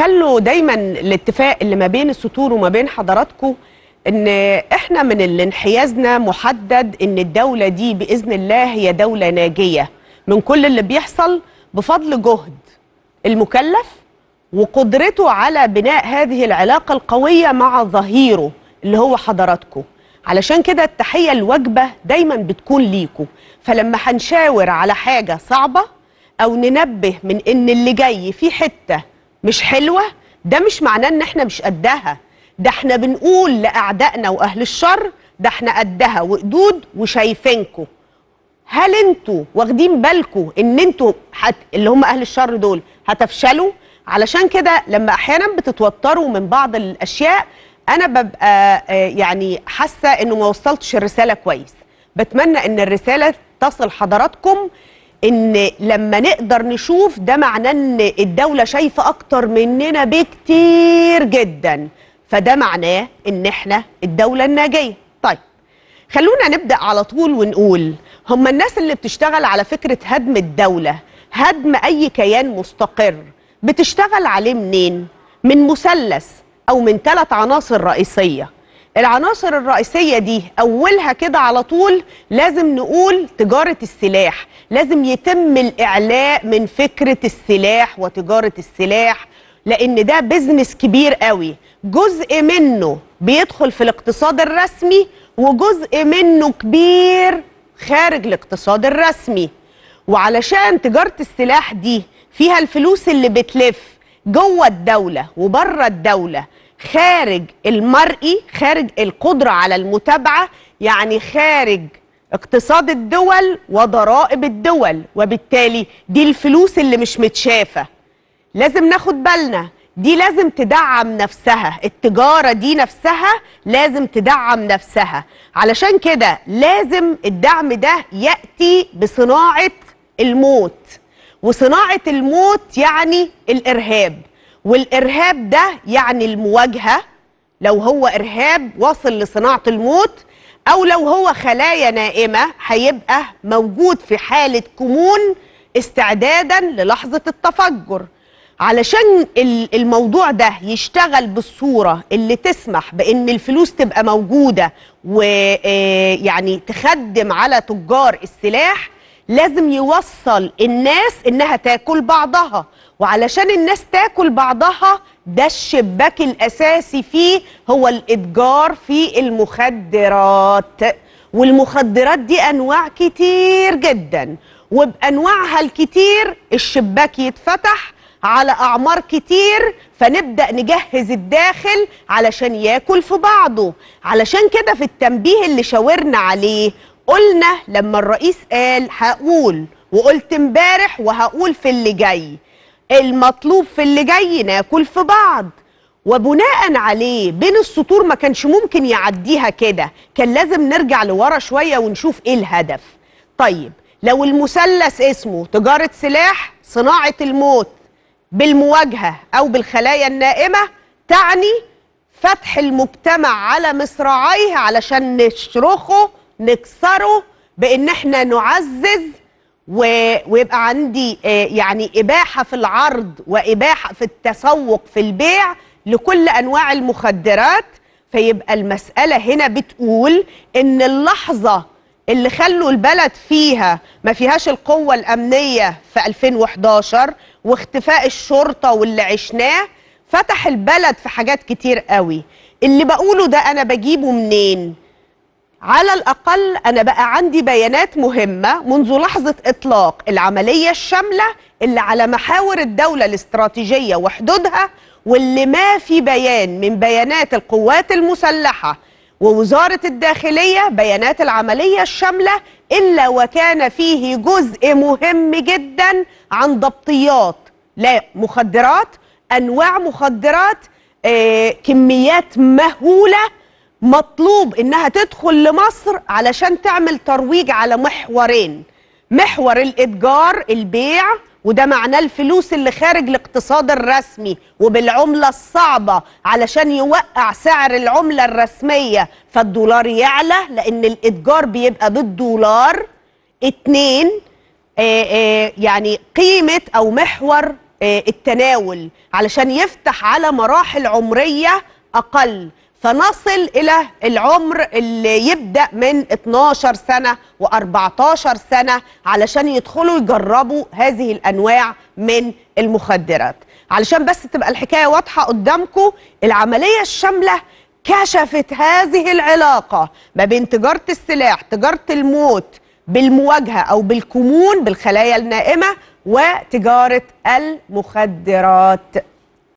خلوا دايما الاتفاق اللي ما بين السطور وما بين حضراتكم ان احنا من اللي انحيازنا محدد ان الدوله دي باذن الله هي دوله ناجيه من كل اللي بيحصل بفضل جهد المكلف وقدرته على بناء هذه العلاقه القويه مع ظهيره اللي هو حضراتكم علشان كده التحيه الواجبه دايما بتكون ليكم فلما هنشاور على حاجه صعبه او ننبه من ان اللي جاي في حته مش حلوه ده مش معناه ان احنا مش قدها ده احنا بنقول لاعدائنا واهل الشر ده احنا قدها وقدود وشايفينكم هل انتوا واخدين بالكم ان انتوا حت... اللي هم اهل الشر دول هتفشلوا علشان كده لما احيانا بتتوتروا من بعض الاشياء انا ببقى آه، يعني حاسه انه ما وصلتش الرساله كويس بتمنى ان الرساله تصل حضراتكم ان لما نقدر نشوف ده معناه ان الدوله شايفه اكتر مننا بكتير جدا فده معناه ان احنا الدوله الناجيه طيب خلونا نبدا على طول ونقول هم الناس اللي بتشتغل على فكره هدم الدوله هدم اي كيان مستقر بتشتغل عليه منين من مثلث او من ثلاث عناصر رئيسيه العناصر الرئيسية دي أولها كده على طول لازم نقول تجارة السلاح لازم يتم الإعلاء من فكرة السلاح وتجارة السلاح لأن ده بزنس كبير قوي جزء منه بيدخل في الاقتصاد الرسمي وجزء منه كبير خارج الاقتصاد الرسمي وعلشان تجارة السلاح دي فيها الفلوس اللي بتلف جوه الدولة وبره الدولة خارج المرئي خارج القدرة على المتابعة يعني خارج اقتصاد الدول وضرائب الدول وبالتالي دي الفلوس اللي مش متشافة لازم ناخد بالنا دي لازم تدعم نفسها التجارة دي نفسها لازم تدعم نفسها علشان كده لازم الدعم ده يأتي بصناعة الموت وصناعة الموت يعني الإرهاب والارهاب ده يعني المواجهه لو هو ارهاب واصل لصناعه الموت او لو هو خلايا نائمه هيبقى موجود في حاله كمون استعدادا للحظه التفجر علشان الموضوع ده يشتغل بالصورة اللي تسمح بأن الفلوس تبقى موجودة ويعني آه، تخدم على تجار السلاح لازم يوصل الناس انها تاكل بعضها وعلشان الناس تاكل بعضها ده الشباك الاساسي فيه هو الاتجار في المخدرات والمخدرات دي انواع كتير جدا وبانواعها الكتير الشباك يتفتح على اعمار كتير فنبدا نجهز الداخل علشان ياكل في بعضه علشان كده في التنبيه اللي شاورنا عليه قلنا لما الرئيس قال هقول وقلت امبارح وهقول في اللي جاي المطلوب في اللي جاي ناكل في بعض وبناء عليه بين السطور ما كانش ممكن يعديها كده كان لازم نرجع لورا شوية ونشوف ايه الهدف طيب لو المثلث اسمه تجارة سلاح صناعة الموت بالمواجهة أو بالخلايا النائمة تعني فتح المجتمع على مصراعيه علشان نشرخه نكسره بان احنا نعزز و... ويبقى عندي آه، يعني اباحه في العرض واباحه في التسوق في البيع لكل انواع المخدرات فيبقى المساله هنا بتقول ان اللحظه اللي خلوا البلد فيها ما فيهاش القوه الامنيه في 2011 واختفاء الشرطه واللي عشناه فتح البلد في حاجات كتير قوي اللي بقوله ده انا بجيبه منين على الأقل أنا بقى عندي بيانات مهمة منذ لحظة إطلاق العملية الشاملة اللي على محاور الدولة الاستراتيجية وحدودها واللي ما في بيان من بيانات القوات المسلحة ووزارة الداخلية بيانات العملية الشاملة إلا وكان فيه جزء مهم جدا عن ضبطيات لا مخدرات أنواع مخدرات آه، كميات مهولة مطلوب انها تدخل لمصر علشان تعمل ترويج على محورين محور الاتجار البيع وده معناه الفلوس اللي خارج الاقتصاد الرسمي وبالعملة الصعبة علشان يوقع سعر العملة الرسمية فالدولار يعلى لأن الإتجار بيبقى بالدولار اتنين آآ آه، آآ آه، يعني قيمة أو محور آه، التناول علشان يفتح على مراحل عمرية أقل فنصل إلى العمر اللي يبدأ من 12 سنة و14 سنة علشان يدخلوا يجربوا هذه الأنواع من المخدرات علشان بس تبقى الحكاية واضحة قدامكم العملية الشاملة كشفت هذه العلاقة ما بين تجارة السلاح تجارة الموت بالمواجهة أو بالكمون بالخلايا النائمة وتجارة المخدرات